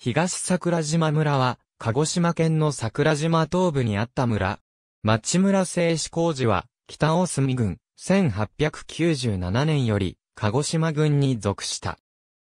東桜島村は、鹿児島県の桜島東部にあった村。町村製紙工事は、北大隅郡、1897年より、鹿児島郡に属した。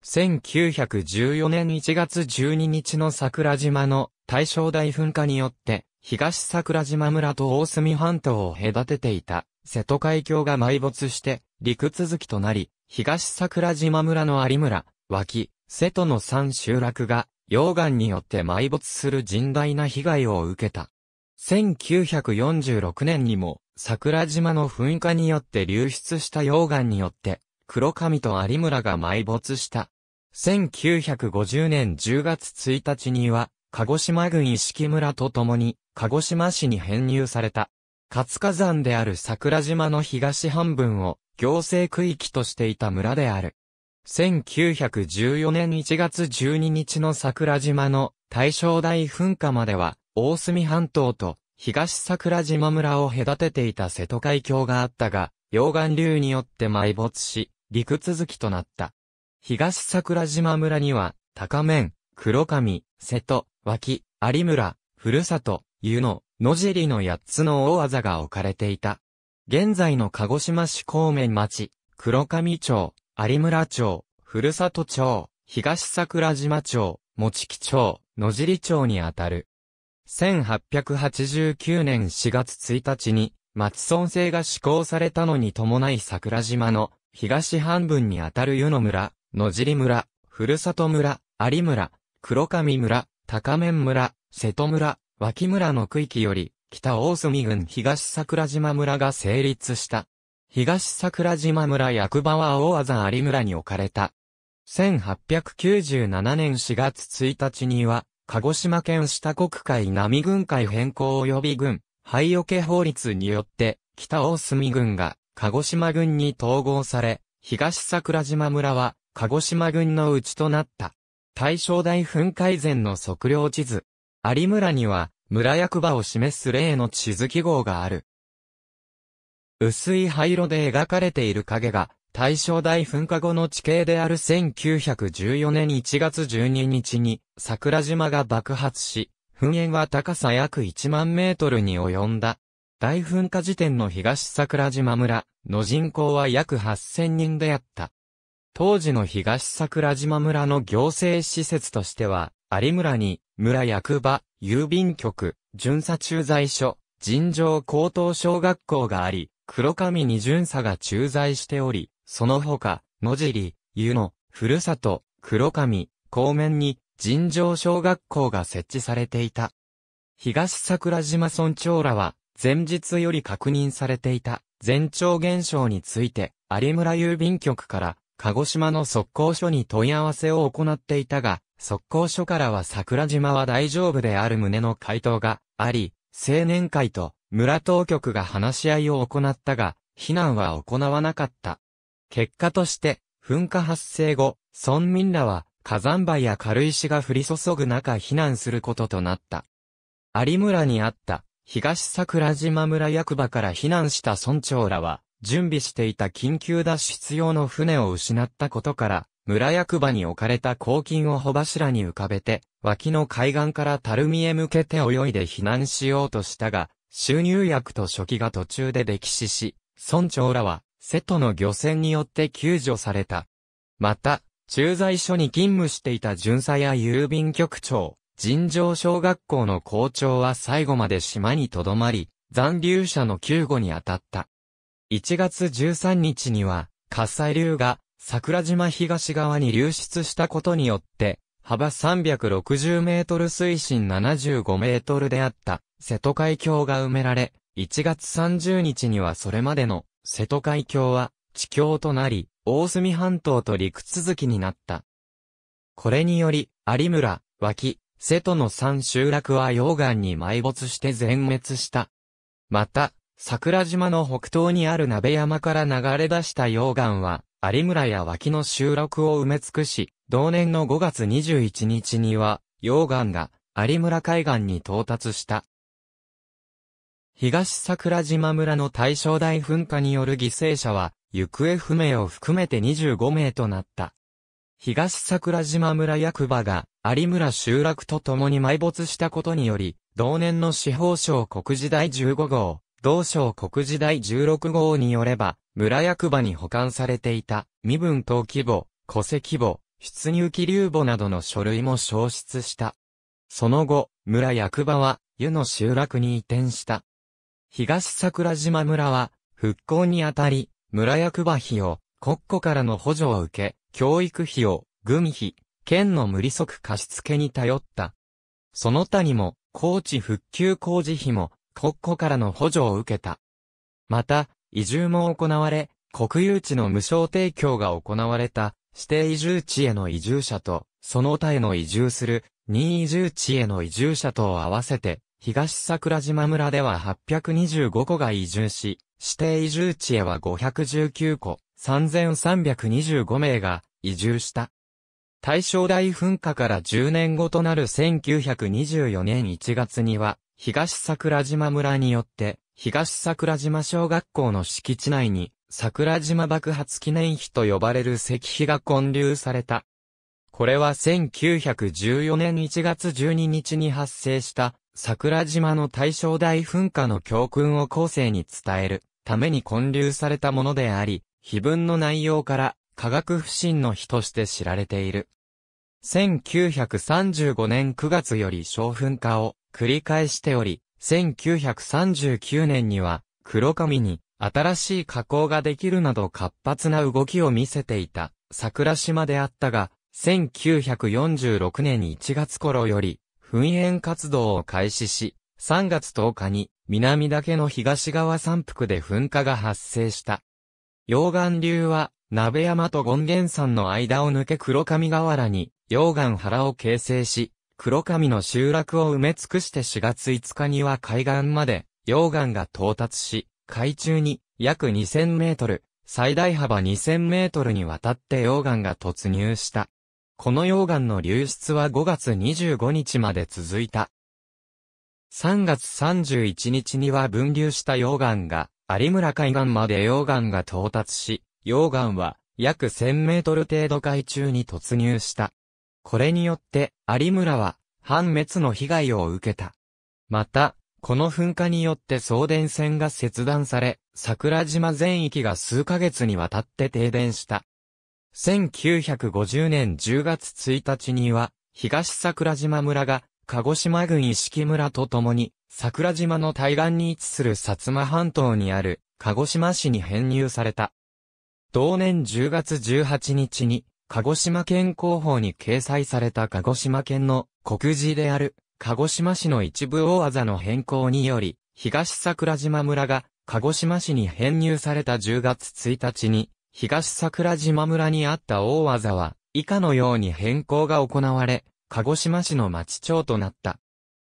1914年1月12日の桜島の大正大噴火によって、東桜島村と大隅半島を隔てていた、瀬戸海峡が埋没して、陸続きとなり、東桜島村の有村、脇、瀬戸の三集落が、溶岩によって埋没する甚大な被害を受けた。1946年にも、桜島の噴火によって流出した溶岩によって、黒神と有村が埋没した。1950年10月1日には、鹿児島郡石木村と共に、鹿児島市に編入された。活火山である桜島の東半分を行政区域としていた村である。1914年1月12日の桜島の大正大噴火までは、大隅半島と東桜島村を隔てていた瀬戸海峡があったが、溶岩流によって埋没し、陸続きとなった。東桜島村には、高面、黒上、瀬戸、脇、有村、ふるさと、湯野、野尻の八つの大技が置かれていた。現在の鹿児島市公面町、黒上町、有村町、ふるさと町、東桜島町、ち木町、野尻町にあたる。1889年4月1日に、町村制が施行されたのに伴い桜島の東半分にあたる湯野村、野尻村、ふるさと村、有村、黒上村、高面村、瀬戸村、脇村の区域より、北大隅郡東桜島村が成立した。東桜島村役場は大技有村に置かれた。1897年4月1日には、鹿児島県下国海並軍海変更及び軍、廃除法律によって、北大隅軍が鹿児島軍に統合され、東桜島村は鹿児島軍のうちとなった。大正大噴火前の測量地図。有村には村役場を示す例の地図記号がある。薄い灰色で描かれている影が、大正大噴火後の地形である1914年1月12日に桜島が爆発し、噴煙は高さ約1万メートルに及んだ。大噴火時点の東桜島村の人口は約8000人であった。当時の東桜島村の行政施設としては、有村に村役場、郵便局、巡査駐在所、尋常高等小学校があり、黒髪二巡査が駐在しており、その他、野尻、湯野、ふるさと、黒髪、公面に、尋常小学校が設置されていた。東桜島村長らは、前日より確認されていた、前兆現象について、有村郵便局から、鹿児島の速攻署に問い合わせを行っていたが、速攻署からは桜島は大丈夫である旨の回答があり、青年会と村当局が話し合いを行ったが、避難は行わなかった。結果として、噴火発生後、村民らは火山灰や軽石が降り注ぐ中避難することとなった。有村にあった東桜島村役場から避難した村長らは、準備していた緊急脱出用の船を失ったことから、村役場に置かれた公金を帆柱に浮かべて、脇の海岸から垂水へ向けて泳いで避難しようとしたが、収入薬と初期が途中で歴史し、村長らは、瀬戸の漁船によって救助された。また、駐在所に勤務していた巡査や郵便局長、尋常小学校の校長は最後まで島に留まり、残留者の救護に当たった。1月13日には、火砕流が桜島東側に流出したことによって、幅360メートル水深75メートルであった瀬戸海峡が埋められ、1月30日にはそれまでの瀬戸海峡は地峡となり、大隅半島と陸続きになった。これにより、有村、脇、瀬戸の三集落は溶岩に埋没して全滅した。また、桜島の北東にある鍋山から流れ出した溶岩は、有村や脇の集落を埋め尽くし、同年の5月21日には、溶岩が有村海岸に到達した。東桜島村の大正大噴火による犠牲者は、行方不明を含めて25名となった。東桜島村役場が有村集落と共に埋没したことにより、同年の司法省国時第15号、同省国時第16号によれば、村役場に保管されていた身分登記簿、戸籍簿、出入記留簿などの書類も消失した。その後、村役場は湯の集落に移転した。東桜島村は復興にあたり、村役場費を国庫からの補助を受け、教育費を軍費、県の無利息貸付に頼った。その他にも、高知復旧工事費も国庫からの補助を受けた。また、移住も行われ、国有地の無償提供が行われた、指定移住地への移住者と、その他への移住する、任移住地への移住者とを合わせて、東桜島村では825個が移住し、指定移住地へは519個、3325名が移住した。大正大噴火から10年後となる1924年1月には、東桜島村によって、東桜島小学校の敷地内に、桜島爆発記念碑と呼ばれる石碑が建立された。これは1914年1月12日に発生した桜島の大正大噴火の教訓を後世に伝えるために建立されたものであり、碑文の内容から科学不信の日として知られている。1935年9月より小噴火を繰り返しており、1939年には黒髪に新しい加工ができるなど活発な動きを見せていた桜島であったが、1946年1月頃より噴煙活動を開始し、3月10日に南岳の東側山腹で噴火が発生した。溶岩流は鍋山と権現山の間を抜け黒髪河原に溶岩原を形成し、黒神の集落を埋め尽くして4月5日には海岸まで溶岩が到達し、海中に約2000メートル、最大幅2000メートルにわたって溶岩が突入した。この溶岩の流出は5月25日まで続いた。3月31日には分流した溶岩が有村海岸まで溶岩が到達し、溶岩は約1000メートル程度海中に突入した。これによって有村は反滅の被害を受けた。また、この噴火によって送電線が切断され、桜島全域が数ヶ月にわたって停電した。1950年10月1日には、東桜島村が、鹿児島郡一色村とともに、桜島の対岸に位置する薩摩半島にある、鹿児島市に編入された。同年10月18日に、鹿児島県広報に掲載された鹿児島県の国字である鹿児島市の一部大技の変更により、東桜島村が鹿児島市に編入された10月1日に、東桜島村にあった大技は、以下のように変更が行われ、鹿児島市の町長となった。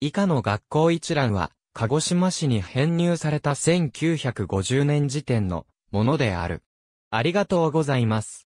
以下の学校一覧は、鹿児島市に編入された1950年時点のものである。ありがとうございます。